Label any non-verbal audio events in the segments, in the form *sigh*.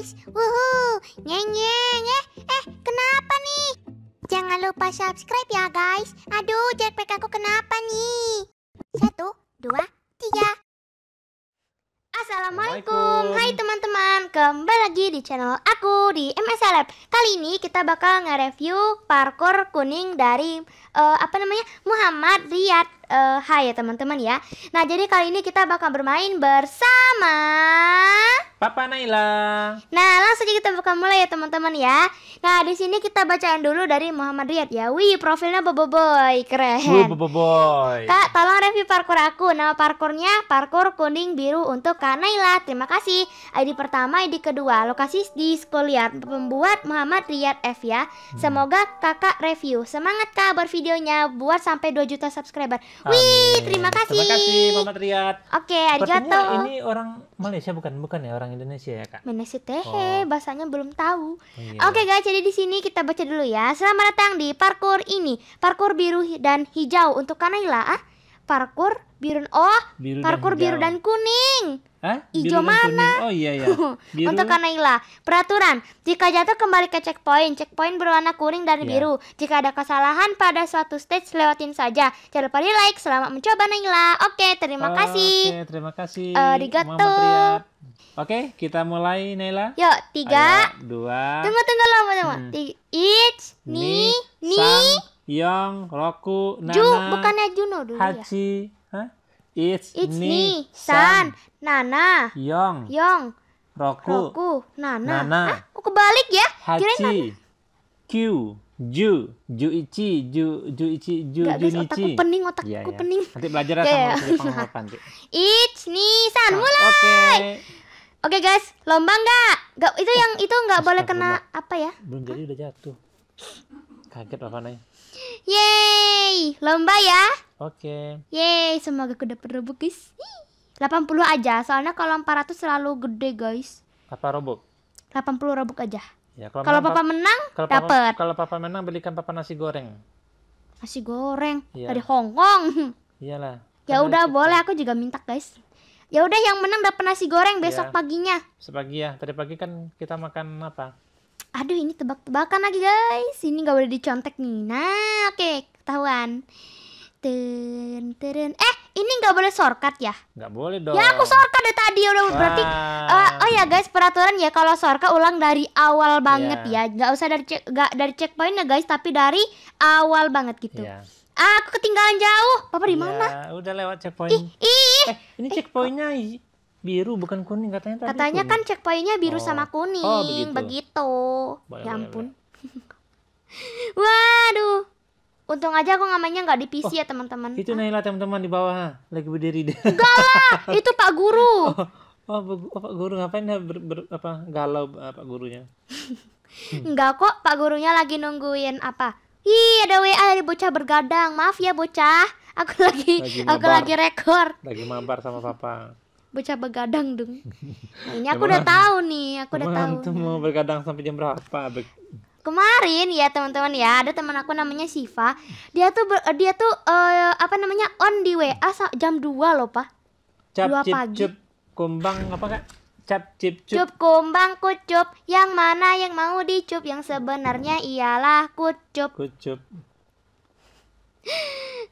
guys. Wuhu, nyeng nyeng eh. Eh, kenapa nih? Jangan lupa subscribe ya guys. Aduh, jetpack aku kenapa nih? Satu, dua, tiga. Assalamualaikum, hai teman-teman Kembali lagi di channel aku di MS Lab Kali ini kita bakal nge-review parkour kuning dari uh, Apa namanya? Muhammad Riyad uh, Hai ya teman-teman ya Nah jadi kali ini kita bakal bermain bersama Papa Naila Nah langsung aja kita buka mulai ya teman-teman ya Nah di sini kita bacaan dulu dari Muhammad Riyad ya Wih profilnya Bobo Boy Keren Wih Bobo Boy Kak tolong review parkour aku Nama parkournya parkour kuning biru untuk Kak Naila Terima kasih ID pertama ID kedua Lokasi di sekolah Pembuat Muhammad Riyad F ya hmm. Semoga kakak review Semangat kak buat videonya Buat sampai 2 juta subscriber Amin. Wih, terima kasih. Terima kasih, Mama Triat. Oke, okay, arigato. ini orang Malaysia bukan bukan ya orang Indonesia ya, Kak? Malaysia teh, oh. bahasanya belum tahu. Oh, iya. Oke, okay, guys, jadi di sini kita baca dulu ya. Selamat datang di parkur ini. Parkur biru dan hijau untuk Kanaila, ah. Parkur biru. Oh, biru parkur dan biru dan kuning. Hah? Ijo mana? Oh iya ya. *laughs* Untuk Kanaila. Peraturan, jika jatuh kembali ke checkpoint. Checkpoint berwarna kuning dan yeah. biru. Jika ada kesalahan pada suatu stage lewatin saja. Jangan lupa di like. Selamat mencoba Naila. Oke, terima oh, kasih. Oke, okay, terima kasih. Uh, eh, arigato. Oke, kita mulai Naila. Yuk, tiga, Ayo, dua. Tunggu, tunggu lama, tunggu. Hmm. Ich, ni, ni, ni, Sang, Yong, Roku, Nana. Ju, bukannya Juno dulu Hachi. ya? Hachi. Hah? It's, It's ni, san, nana, yong, yong, roku, roku nana. nana. Ah, aku kebalik ya. Hachi, q, ju, juichi, ju, juichi, ju, Gak, junichi. otakku pening, otakku yeah, ya. Iya. pening. Nanti belajar ya, *laughs* iya, sama yeah, iya. penguapan. It's ni, san, mulai. Oke. Okay. okay, guys, lomba nggak? Gak itu yang itu nggak boleh kena apa ya? Belum jadi udah jatuh. Kaget apa nih ya. Yeay, lomba ya. Oke. Okay. Yeay, semoga aku dapat Robux, guys. 80 aja, soalnya kalau 400 selalu gede, guys. Apa Robux? 80 Robux aja. Ya, kalau, kalau papa, papa menang dapat. Kalau papa menang belikan papa nasi goreng. Nasi goreng ya. dari Hong Kong. Iyalah. Ya udah boleh aku juga minta guys. Ya udah yang menang dapat nasi goreng besok iya. paginya. Sepagi ya. Tadi pagi kan kita makan apa? Aduh ini tebak-tebakan lagi guys. Ini nggak boleh dicontek nih. Nah oke okay, ketahuan. Ten, ten. Eh, ini nggak boleh shortcut ya? Nggak boleh dong. Ya aku shortcut deh tadi udah Wah. berarti. Uh, oh ya guys peraturan ya kalau shortcut ulang dari awal iya. banget yeah. ya, nggak usah dari cek nggak dari checkpoint ya guys, tapi dari awal banget gitu. Yeah. aku ketinggalan jauh. Papa di iya, mana? Yeah, udah lewat checkpoint. Ih, ih. Eh, ini eh. checkpointnya biru bukan kuning katanya tadi. Katanya kan kuning. kan checkpointnya biru oh. sama oh, kuning. Oh, begitu. begitu. Boleh, ya ampun. Boleh, boleh. *laughs* Waduh. Untung aja aku namanya nggak di PC oh, ya teman-teman. Itu Naila teman-teman di bawah lagi berdiri. Enggak lah, *laughs* itu Pak Guru. Oh, oh, oh Pak Guru ngapain ya ber, ber, apa galau uh, Pak Gurunya? *laughs* Enggak kok, Pak Gurunya lagi nungguin apa? Ih, ada WA dari bocah bergadang. Maaf ya bocah, aku lagi, lagi aku lagi rekor. Lagi mampar sama papa. Bocah bergadang dong. *laughs* ini aku udah tahu nih, aku udah tahu. mau bergadang sampai jam berapa? Be kemarin ya teman-teman ya ada teman aku namanya Siva dia tuh ber, eh, dia tuh uh, apa namanya on di WA jam 2 loh pak cap, dua cip, pagi cup, kumbang apa kak cap cip cup cup kumbang kucup yang mana yang mau dicup yang sebenarnya ialah kucup kucup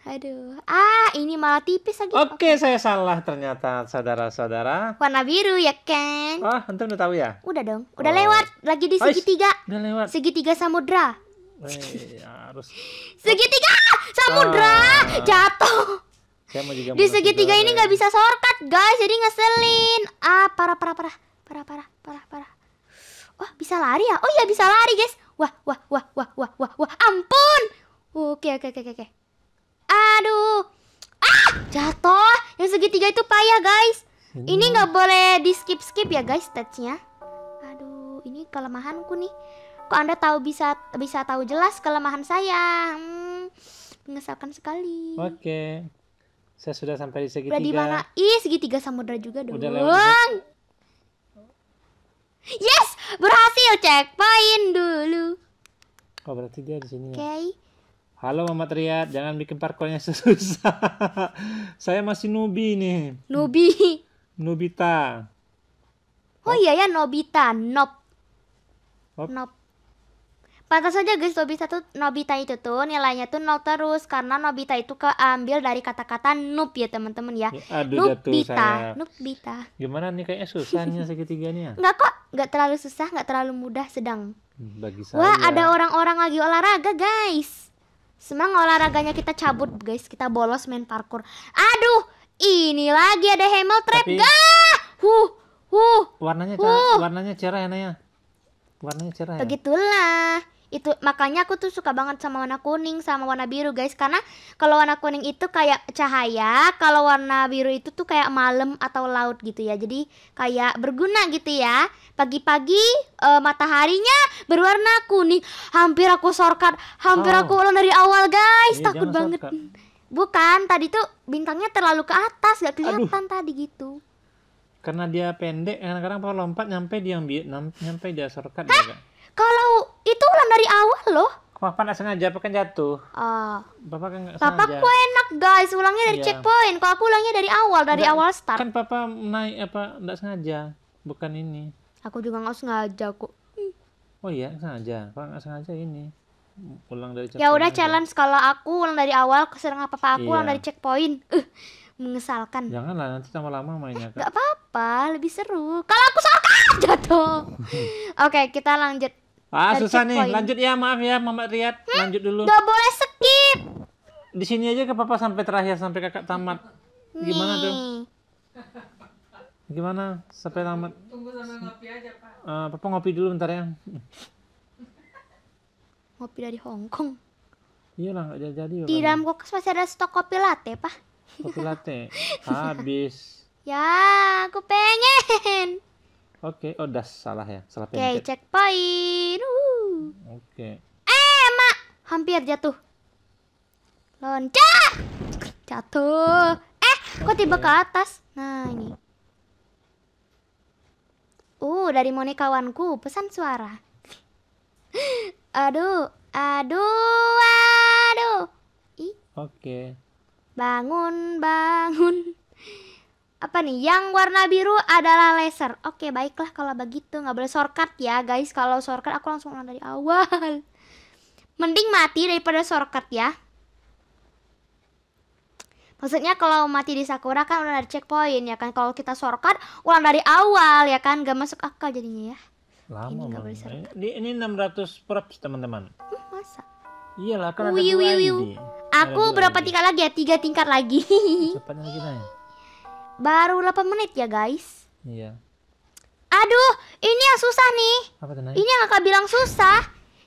Aduh, ah ini malah tipis lagi. Oke, okay, okay. saya salah ternyata saudara-saudara. Warna biru ya kan? Wah, oh, antum udah tahu ya? Udah dong, udah oh. lewat. Lagi di segitiga. Oish, udah lewat. Segitiga samudra. Eh, harus. Segitiga samudra ah. jatuh. Saya mau juga di segitiga ini nggak bisa shortcut guys, jadi ngeselin. Ah, parah parah parah parah parah parah parah. Wah, oh, bisa lari ya? Oh iya bisa lari guys. Wah wah wah wah wah wah wah oke oke oke oke. Aduh. Ah, jatuh. Yang segitiga itu payah, guys. Ini nggak boleh di skip-skip ya, guys, touch-nya. Aduh, ini kelemahanku nih. Kok Anda tahu bisa bisa tahu jelas kelemahan saya? Hmm, mengesalkan sekali. Oke. Saya sudah sampai di segitiga. di mana? Ih, segitiga samudra juga dong. Udah lewat. Yes, berhasil cek checkpoint dulu. Oh, berarti dia di sini. ya? Oke. Okay. Halo Mama Triat, jangan bikin parkournya *laughs* susah. Saya masih nubi nih. Nubi. Nubita. Oh, oh iya ya Nobita, Nob. Hop. Nob. Pantas aja guys Nobita tuh Nobita itu tuh nilainya tuh nol terus karena Nobita itu keambil dari kata-kata noob ya teman-teman ya. ya aduh, Nubita, Nubita. Gimana nih kayaknya susahnya segitiganya? Enggak *laughs* kok, enggak terlalu susah, enggak terlalu mudah, sedang. Bagi saya. Wah, ada orang-orang lagi olahraga, guys. Semang olahraganya kita cabut guys, kita bolos main parkour. Aduh, ini lagi ada hemel Trap. Tapi... Gah! Huh, huh. Warnanya huh. warnanya cerah ya, Naya. Warnanya cerah. Ya? Begitulah itu makanya aku tuh suka banget sama warna kuning sama warna biru guys karena kalau warna kuning itu kayak cahaya kalau warna biru itu tuh kayak malam atau laut gitu ya jadi kayak berguna gitu ya pagi-pagi e, mataharinya berwarna kuning hampir aku sorkat hampir oh. aku ulang dari awal guys iya, takut banget shortcut. *laughs* bukan tadi tuh bintangnya terlalu ke atas gak kelihatan Aduh. tadi gitu karena dia pendek kadang-kadang kalau lompat nyampe dia yang nyampe dia shortcut juga kalau itu ulang dari awal loh. Bapak nggak sengaja, Bapak kan jatuh. Uh, Bapak kan nggak sengaja. Bapak kok enak guys, ulangnya dari iya. checkpoint. Kalau aku ulangnya dari awal, dari nggak, awal start. Kan Papa naik apa nggak sengaja, bukan ini. Aku juga nggak sengaja kok. Oh iya, sengaja. Papa nggak sengaja ini. Ulang dari checkpoint. Ya udah challenge kalau aku ulang dari awal, keserang apa papa aku iya. ulang dari checkpoint. Uh, mengesalkan. Janganlah nanti tambah lama mainnya. Nggak apa-apa, lebih seru. Kalau aku salah *laughs* jatuh. *laughs* Oke, okay, kita lanjut Ah, susah nih. Poin. Lanjut ya, maaf ya, Mama Riyad. Hah? Lanjut dulu. Gak boleh skip. Di sini aja ke Papa sampai terakhir, sampai kakak tamat. Gimana nih. Hmm. tuh? Gimana? Sampai tamat. Tunggu sampai ngopi aja, Pak. Uh, Papa ngopi dulu bentar ya. Ngopi dari Hong Kong. Iyalah, nggak jadi-jadi. Di dalam kulkas masih ada stok kopi latte, Pak. Kopi latte? Habis. *laughs* ya, aku pengen. Oke, okay. oh das salah ya, salah pencet. Oke, okay, checkpoint. Oke. Okay. Eh, Mak, hampir jatuh. Loncat. Jatuh. Eh, kok okay. tiba ke atas? Nah, ini. Uh, dari Moni kawanku, pesan suara. *laughs* aduh, aduh, aduh. Oke. Okay. Bangun, bangun apa nih yang warna biru adalah laser oke okay, baiklah kalau begitu nggak boleh shortcut ya guys kalau shortcut aku langsung ulang dari awal *laughs* mending mati daripada shortcut ya maksudnya kalau mati di sakura kan udah ada checkpoint ya kan kalau kita shortcut ulang dari awal ya kan nggak masuk akal jadinya ya lama ini nggak boleh shortcut ini, ini 600 props teman-teman hmm, masa iyalah kan ada aku berapa tingkat lagi ya tiga tingkat lagi cepatnya lagi *laughs* naik Baru 8 menit ya guys Iya Aduh ini yang susah nih Apa Ini yang kakak bilang susah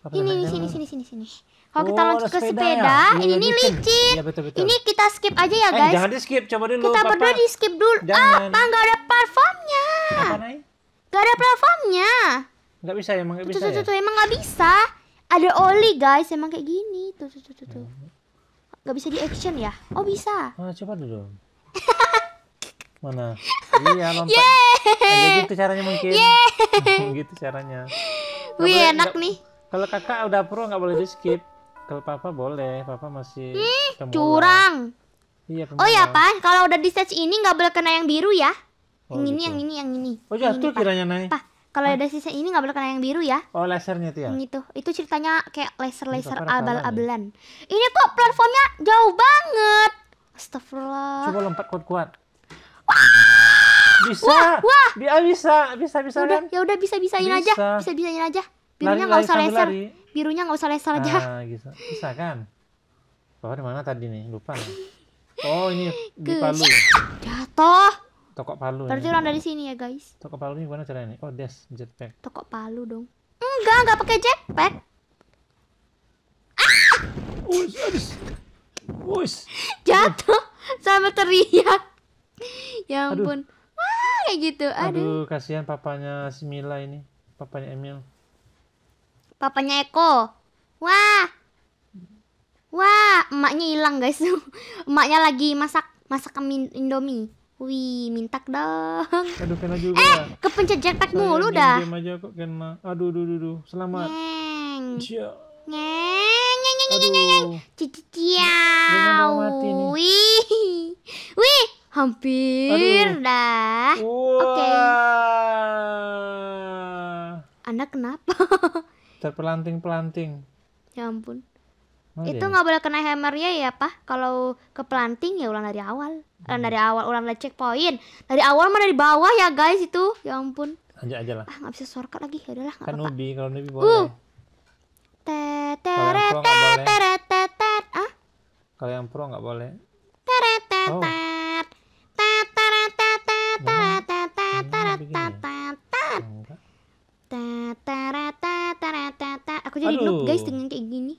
Apa Ini di sini sini sini sini kalau oh, kita loncat ke sepeda, ya? Iya, ini, ini licin. Ya, betul, betul. Ini kita skip aja ya eh, guys. Eh, jangan di skip, coba dulu. Kita berdua di skip dulu. Jangan. Apa? Ah, nggak ada platformnya. Nggak ada platformnya. Nggak bisa emang nggak bisa. Tuh, tuh, ya? tuh, tuh, emang nggak bisa. Ada oli guys, emang kayak gini. Tuh, tuh, tuh, tuh. Iya. nggak bisa di action ya? Oh bisa. Nah, coba dulu. *laughs* Mana? Iya lompat. Yeay! Nah, gitu caranya mungkin. *laughs* gitu caranya. Wih boleh, enak gak, nih. Kalau kakak udah pro nggak boleh di skip. Kalau papa boleh, papa masih hmm, curang. Iya, oh iya pemula. Oh ya apa kalau udah di stage ini nggak boleh kena yang biru ya. Oh, yang gitu. ini, yang ini, yang ini. Oh jatuh kiranya naik. Pa, kalau ah. ada sisa ini nggak boleh kena yang biru ya. Oh lasernya itu ya? Yang itu, itu ceritanya kayak laser-laser abal-abelan. Ini kok platformnya jauh banget. Astagfirullah. Coba lompat kuat-kuat. Bisa. Wah, wah. Dia ah, bisa, bisa bisa udah, kan? Ya udah bisa bisain bisa. aja. Bisa bisain aja. Birunya nggak usah laser. Lari. Birunya nggak usah laser aja. ah, bisa. Bisa kan? Bapak di mana tadi nih? Lupa. Oh, ini di Palu. Jatuh. Toko Palu. Berarti orang dari sini ya, guys. Toko Palu ini gimana caranya nih? Oh, des jetpack. Toko Palu dong. Enggak, enggak pakai jetpack. Ah! Wush, wush. Jatuh sama teriak ya ampun aduh. wah kayak gitu aduh, aduh kasihan papanya si Mila ini papanya Emil papanya Eko wah wah emaknya hilang guys *laughs* emaknya lagi masak masak Indomie Wih, mintak dong. Aduh, kena juga. Eh, ya. kepencet jetpack mulu dah. Diam aja kok kena. Aduh, aduh, aduh, aduh. Selamat. Nyeng. Cia. Nyeng, nyeng, nyeng, nyeng, nyeng. Cici, ciao. Wih. Wih, Hampir Aduh. dah. Oke. Okay. Anda kenapa? *laughs* Terpelanting-pelanting. Ya ampun. Oh, itu nggak boleh kena hammernya ya pak kalau ke pelanting ya ulang dari awal ulang eh, hmm. dari awal ulang dari checkpoint dari awal mah dari bawah ya guys itu ya ampun aja aja lah ah nggak bisa shortcut lagi ya udahlah kan nubi kalau nubi uh. boleh uh. teret teret teret ah kalau yang pro nggak boleh teret teret oh. Aku jadi guys dengan kayak gini.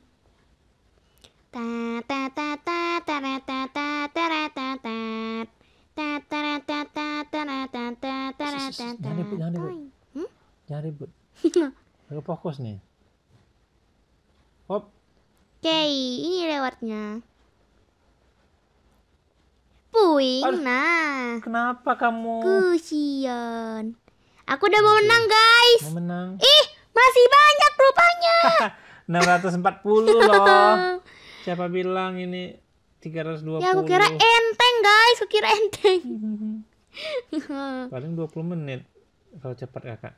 Jangan ribut, Aku fokus nih. Hop. Oke, okay, ini rewardnya. Puing, nah. Kenapa kamu? Kusian. Aku udah mau menang, guys. Mau menang. Ih, masih banyak rupanya. 640 loh. Siapa bilang ini 320? Ya, aku kira enteng, guys. Aku kira enteng. Paling 20 menit kalau cepat ya, Kak.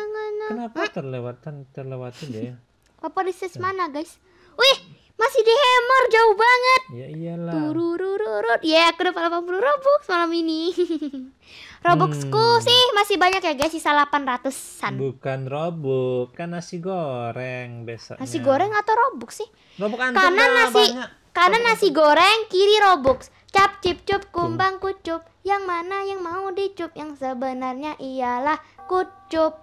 Eh, kenapa terlewatan terlewati deh? Papa di nah. mana guys? Wih, masih di Hammer jauh banget. Ya iyalah. Tururururut. Ya, yeah, aku dapat 80 Robux malam ini. *laughs* Robuxku hmm. sih masih banyak ya guys, sisa 800-an. Bukan Robux, kan nasi goreng besok. Nasi goreng atau Robux sih? Robux Karena nasi banyak. karena nasi goreng kiri Robux. Cap cip cup kumbang kucup Yang mana yang mau dicup Yang sebenarnya ialah kucup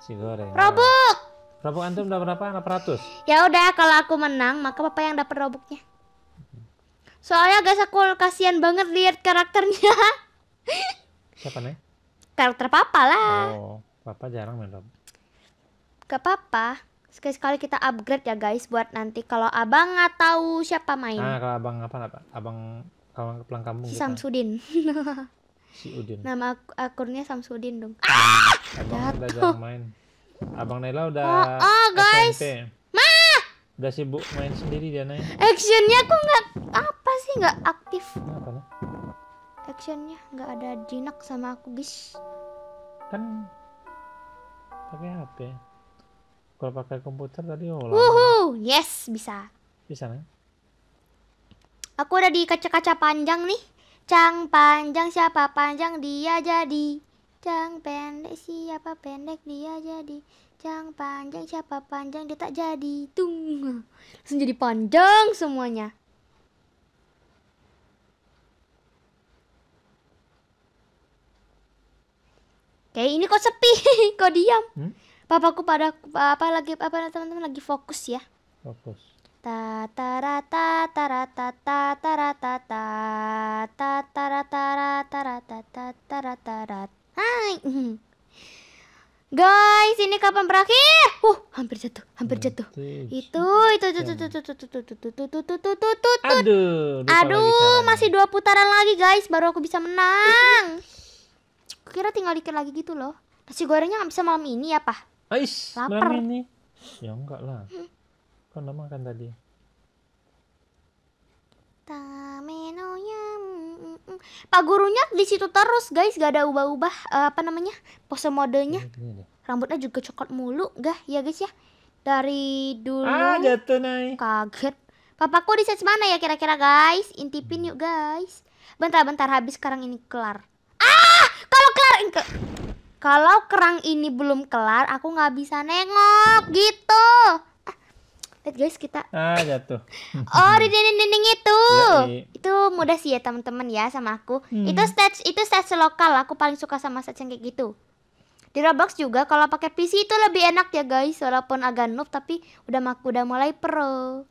Si goreng Robux Robux antum udah berapa? 800? Ya udah kalau aku menang maka papa yang dapat roboknya. Soalnya guys aku kasihan banget lihat karakternya. *laughs* Siapa nih? Karakter papa lah. Oh, papa jarang main Robux. Gak apa-apa. Sekali-sekali kita upgrade ya guys buat nanti kalau abang nggak tahu siapa main. Nah, kalau abang apa? Abang kawan pulang kampung. Si gitu. Samsudin. *laughs* si Udin. Nama ak akunnya Samsudin dong. Ah! Abang ah, Jatuh. udah jarang main. Abang Naila udah oh, oh guys. SMP. Ma! Udah sibuk main sendiri dia Nay. Actionnya kok nggak apa sih nggak aktif? Actionnya nggak ada jinak sama aku guys. Kan pakai HP. Kalau pakai komputer tadi oh. Wuhu, yes bisa. Bisa nih. Aku udah di kaca-kaca panjang nih. Cang panjang siapa panjang dia jadi. Cang pendek siapa pendek dia jadi Cang panjang siapa panjang dia tak jadi Tung Langsung jadi panjang semuanya Oke ini kok sepi *laughs* Kok diam hmm? Papaku pada apa lagi apa teman-teman lagi fokus ya Fokus ta ra ta ra ta ta ta ta ta ta ta ta ta Hai. Guys, ini kapan berakhir? Uh, hampir jatuh, hampir jatuh. Itu, itu, itu, itu, itu, itu, itu, itu, itu, itu, itu, itu, itu, itu, itu. Aduh, aduh, masih dua putaran lagi guys, baru aku bisa menang. Kira tinggal dikit lagi gitu loh. Nasi gorengnya nggak bisa malam ini ya, Pak? Ais, itu, malam ini? Ya enggak lah. Kan udah makan tadi. Tamenonya. Pak gurunya di situ terus, guys. Gak ada ubah-ubah eh, apa namanya? pose modelnya, Rambutnya juga coklat mulu, gak? ya guys ya. Dari dulu. Ah, jatuh naik. Kaget. Papaku set mana ya kira-kira, guys? Intipin hmm. yuk, guys. Bentar-bentar habis sekarang ini kelar. Ah, kalau kelar kalau kerang ini belum kelar, aku nggak bisa nengok gitu. Lihat guys kita. Ah jatuh. *laughs* oh dinding itu. Yoi. Itu mudah sih ya teman-teman ya sama aku. Hmm. Itu stage itu stage lokal. Aku paling suka sama stage yang kayak gitu. Di Roblox juga kalau pakai PC itu lebih enak ya guys. Walaupun agak noob tapi udah maku udah mulai pro.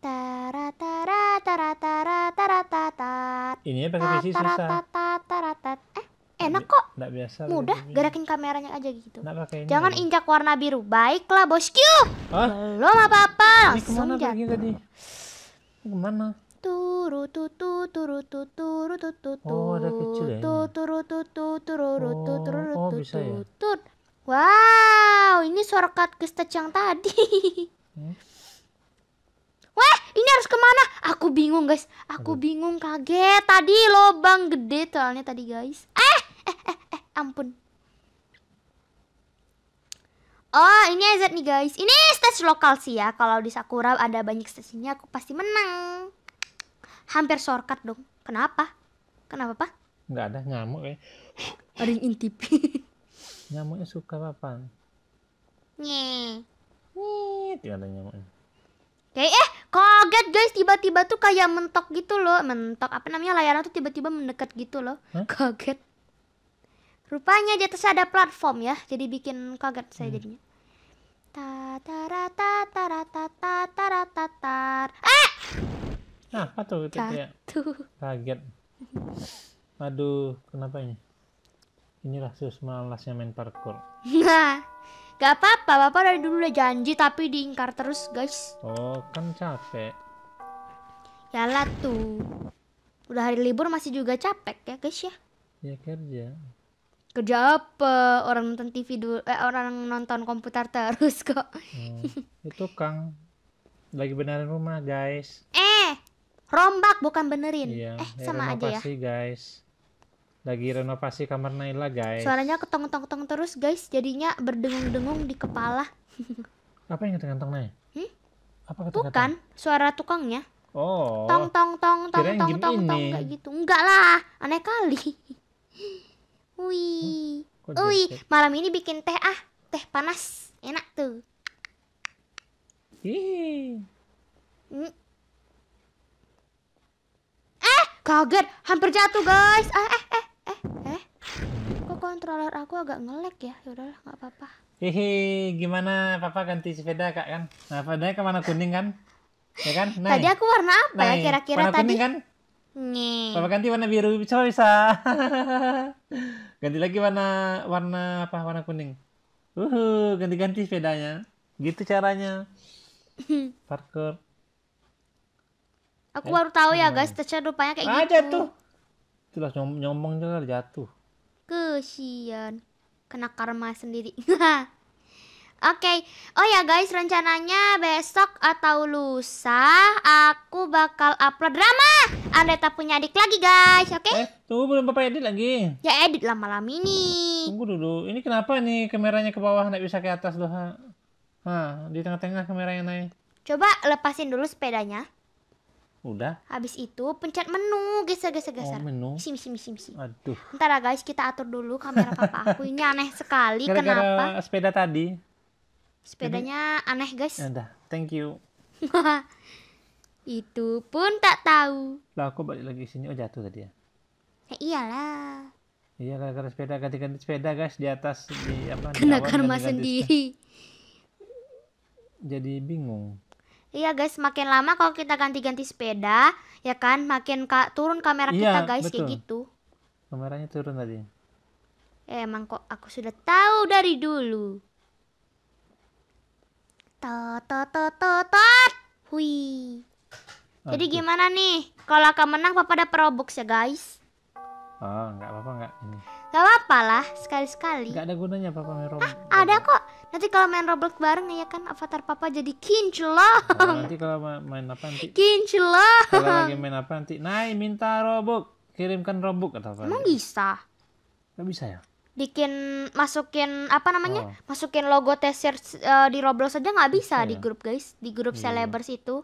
Tara tara tara tara tara tara. Ini pakai PC susah. Eh enak kok nggak biasa mudah begini. gerakin kameranya aja gitu jangan ini. injak warna biru baiklah bosku lo belum apa apa langsung tadi kemana turu tu tu turu tu turu tu tu oh turu kecil ya tu turu tu tu turu tu oh, turu oh, tu tu ya? tu wow ini shortcut ke stage yang tadi hmm? Wah, ini harus kemana? Aku bingung guys. Aku bingung kaget. Tadi lobang gede soalnya tadi guys. Eh, ampun. Oh, ini EZ nih guys. Ini stage lokal sih ya. Kalau di Sakura ada banyak stasiunnya, aku pasti menang. Hampir shortcut dong. Kenapa? Kenapa, Pak? Nggak ada, nyamuk ya. *laughs* ada yang intip. *laughs* nyamuknya suka apa? Nye. Nye, tidak ada nyamuknya. Kayak eh kaget guys tiba-tiba tuh kayak mentok gitu loh mentok apa namanya layarnya tuh tiba-tiba mendekat gitu loh Hah? kaget Rupanya di atas ada platform ya, jadi bikin kaget saya hmm. jadinya. ta Ah! Nah, apa tuh itu ya kaget. Aduh, kenapa ini? Inilah sus malasnya main parkour. Nah, gak apa-apa, bapak dari dulu udah janji tapi diingkar terus guys. Oh, kan capek. Yalah tuh. Udah hari libur masih juga capek ya guys ya. Ya kerja kerja apa orang nonton TV dulu eh, orang nonton komputer terus kok hmm. itu *laughs* Kang lagi benerin rumah guys eh rombak bukan benerin iya, eh sama aja ya guys lagi renovasi kamar Naila guys suaranya ketong-tong-tong terus guys jadinya berdengung-dengung di kepala *laughs* apa yang ketong-tong Naila? Hmm? apa ketong bukan suara tukangnya oh tong tong tong tong tong tong tong kayak gitu enggak lah aneh kali *laughs* Wih. Hmm? Wih, malam ini bikin teh ah, teh panas. Enak tuh. Hmm. Eh, kaget, hampir jatuh, guys. Eh, eh, eh, eh, eh. Kok kontroler aku agak ngelek ya? Yaudahlah, nggak apa-apa. Hehe, gimana papa ganti sepeda kak kan? Nah, ke kemana kuning kan? Ya kan? Nah, Tadi ya. aku warna apa nah, ya kira-kira tadi? Warna kan? Nih. Papa ganti warna biru bisa bisa. *laughs* ganti lagi warna warna apa warna kuning uhu ganti-ganti sepedanya gitu caranya *laughs* parkour aku baru tahu ya guys ternyata rupanya kayak gitu gitu tuh itulah nyom nyombong juga jatuh kesian kena karma sendiri *laughs* Oke. Okay. Oh ya guys, rencananya besok atau lusa aku bakal upload drama tak punya adik lagi guys, oke? Okay? Eh, tunggu belum papa edit lagi. Ya edit lah malam ini. Tunggu dulu. Ini kenapa nih kameranya ke bawah naik bisa ke atas loh? Ha? di tengah-tengah kameranya naik. Coba lepasin dulu sepedanya. Udah. Habis itu pencet menu, geser geser geser. Oh, menu. Sim, sim, sim, sim. Aduh. Ntar ya, guys, kita atur dulu kamera papa aku ini aneh sekali. Gara -gara kenapa? sepeda tadi sepedanya Jadi, aneh guys ya udah thank you *laughs* itu pun tak tahu lah aku balik lagi sini oh jatuh tadi ya eh, iyalah iya gara-gara sepeda ganti-ganti sepeda guys di atas di apa kena di karma sendiri jadi bingung Iya guys, makin lama kalau kita ganti-ganti sepeda, ya kan, makin ka turun kamera iya, kita guys betul. kayak gitu. Kameranya turun tadi. emang kok aku sudah tahu dari dulu. Tototototot. Hui. Jadi gimana nih? Kalau akan menang papa dapat Robux ya, guys? Oh, nggak apa-apa nggak ini. Gak apa-apa lah, sekali-sekali. Nggak ada gunanya papa main Roblox. Ah, ada kok. Nanti kalau main Roblox bareng ya kan avatar papa jadi kinclong. Oh, nanti kalau main apa nanti? Kinclong. Kalau lagi main apa nanti? Nai minta Robux, kirimkan Robux atau apa? Emang bisa? Gak bisa ya? bikin masukin apa namanya oh. masukin logo tesir uh, eh, di Roblox aja nggak bisa yeah. di grup guys di grup yeah. Iya. itu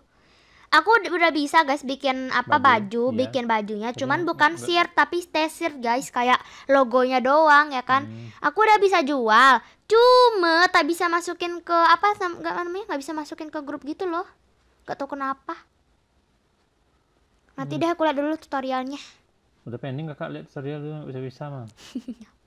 aku udah bisa guys bikin apa baju, baju yeah. bikin bajunya yeah. cuman bukan sir tapi tesir guys kayak logonya doang ya kan hmm. aku udah bisa jual cuma tak bisa masukin ke apa nggak namanya nggak bisa masukin ke grup gitu loh nggak tahu kenapa nanti hmm. deh aku lihat dulu tutorialnya udah pending kakak lihat tutorial dulu bisa bisa mah *laughs*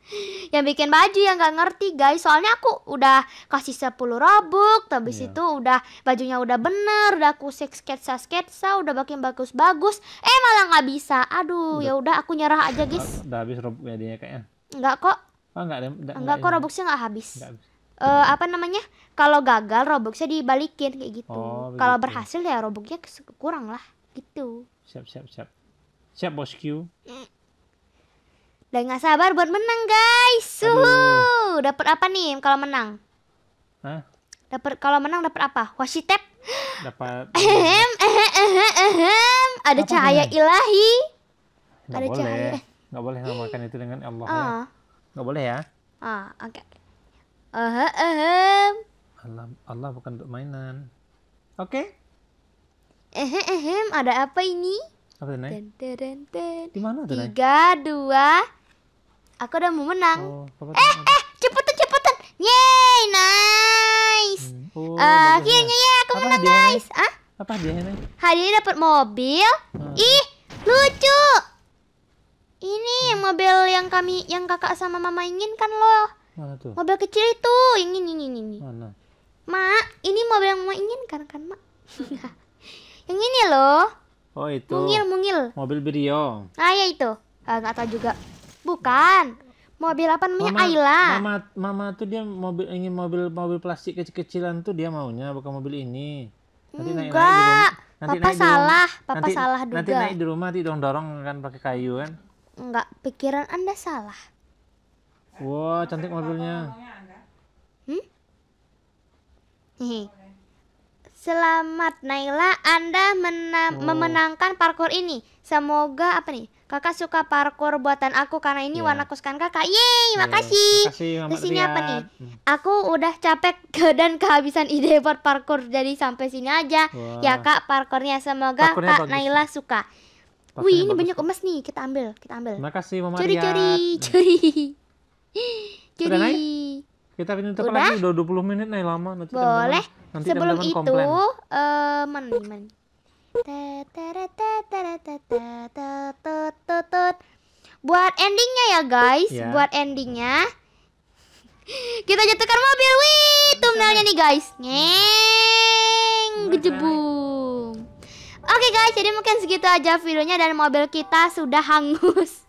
*laughs* yang bikin baju yang gak ngerti guys soalnya aku udah kasih 10 robuk tapi yeah. itu udah bajunya udah bener udah aku sketsa sketsa udah bikin bagus bagus eh malah nggak bisa aduh ya udah aku nyerah aja guys udah habis robuk jadinya kayaknya nggak kok oh, nggak enggak, enggak kok robuknya nggak habis, enggak habis. Uh, apa namanya kalau gagal robuxnya dibalikin kayak gitu oh, kalau berhasil ya robuxnya kurang lah gitu siap siap siap siap bosku Udah nggak sabar buat menang guys. Suhu. Dapat apa nih kalau menang? Hah? Dapat kalau menang dapat apa? Washi Dapat. Ehem, ehem, ehem, Ada cahaya ilahi. Nggak Ada boleh. cahaya. Nggak boleh namakan itu dengan Allah. Ya. Ah. Nggak boleh ya? Ah, oke. Okay. Ehem, ehem. Allah, Allah bukan untuk mainan. Oke. Okay. Ehem, ehem. Ada apa ini? Apa tuh, Nay? Di mana tuh, Nay? Tiga, dua, Aku udah mau menang. Oh, eh, eh, cepetan cepetan. Yeay, nice. Hmm. Oh, uh, akhirnya ya aku menang, hadiahnya? guys. Hah? Apa hadiahnya? Hadiahnya dapat mobil. Hmm. Ih, lucu. Ini yang mobil yang kami yang kakak sama mama inginkan loh. Mana tuh? Mobil kecil itu, ingin ini ini ini. Mana? Mak, ini mobil yang mau inginkan kan, Ma? *laughs* yang ini loh. Oh, itu. Mungil, mungil. Mobil Brio. Ah, ya itu. Ah, nggak tahu juga. Bukan. Mobil apa namanya? Mama, Ayla. Mama mama tuh dia mobil ingin mobil mobil plastik kecil-kecilan tuh dia maunya bukan mobil ini. Nanti Enggak. naik naik di rumah. Nanti Papa naik salah. Di, Papa nanti, salah juga. Nanti naik di rumah nanti dorong-dorong kan pakai kayu kan. Enggak, pikiran Anda salah. Wah, wow, cantik mobilnya. Hmm? Selamat Naila, Anda mena- oh. memenangkan parkour ini. Semoga apa nih? Kakak suka parkour buatan aku karena ini yeah. warna kuskan kakak. Yeay, iya, makasih. Yeah, makasih Terus ini apa nih? Aku udah capek *laughs* ke dan kehabisan ide buat parkour jadi sampai sini aja. Wow. Ya Kak, parkournya semoga parkournya Kak bagus. Naila suka. Parkournya Wih, ini bagus. banyak emas nih. Kita ambil, kita ambil. Makasih Mama Curi, curi, curi. *laughs* curi. Kita penutup udah? lagi udah 20 menit nih lama nanti Boleh. Teman -teman, nanti Sebelum teman -teman itu eh uh, mana, mana? Buat endingnya ya guys, yeah. buat endingnya kita jatuhkan mobil, wih, thumbnailnya nih guys, ngeng, gejebung. Oke okay guys, jadi mungkin segitu aja videonya dan mobil kita sudah hangus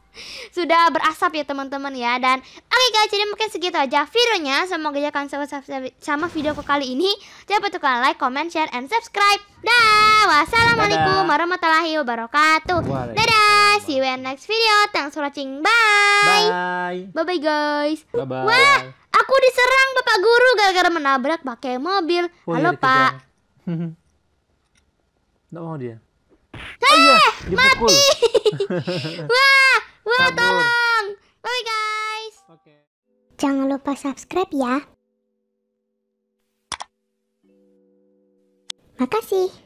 sudah berasap ya teman-teman ya dan oke okay guys jadi mungkin segitu aja videonya semoga aja kalian suka sama videoku kali ini jangan lupa tekan like comment share and subscribe dah wassalamualaikum warahmatullahi wabarakatuh dadah see you in next video thanks for watching bye bye bye, -bye guys bye -bye. wah aku diserang bapak guru gara-gara menabrak pakai mobil oh, halo ya, pak *laughs* Nggak mau dia. Hei, eh, oh, iya, mati. *laughs* Wah, Wah, Kabur. tolong. Bye guys. Oke. Okay. Jangan lupa subscribe ya. Makasih.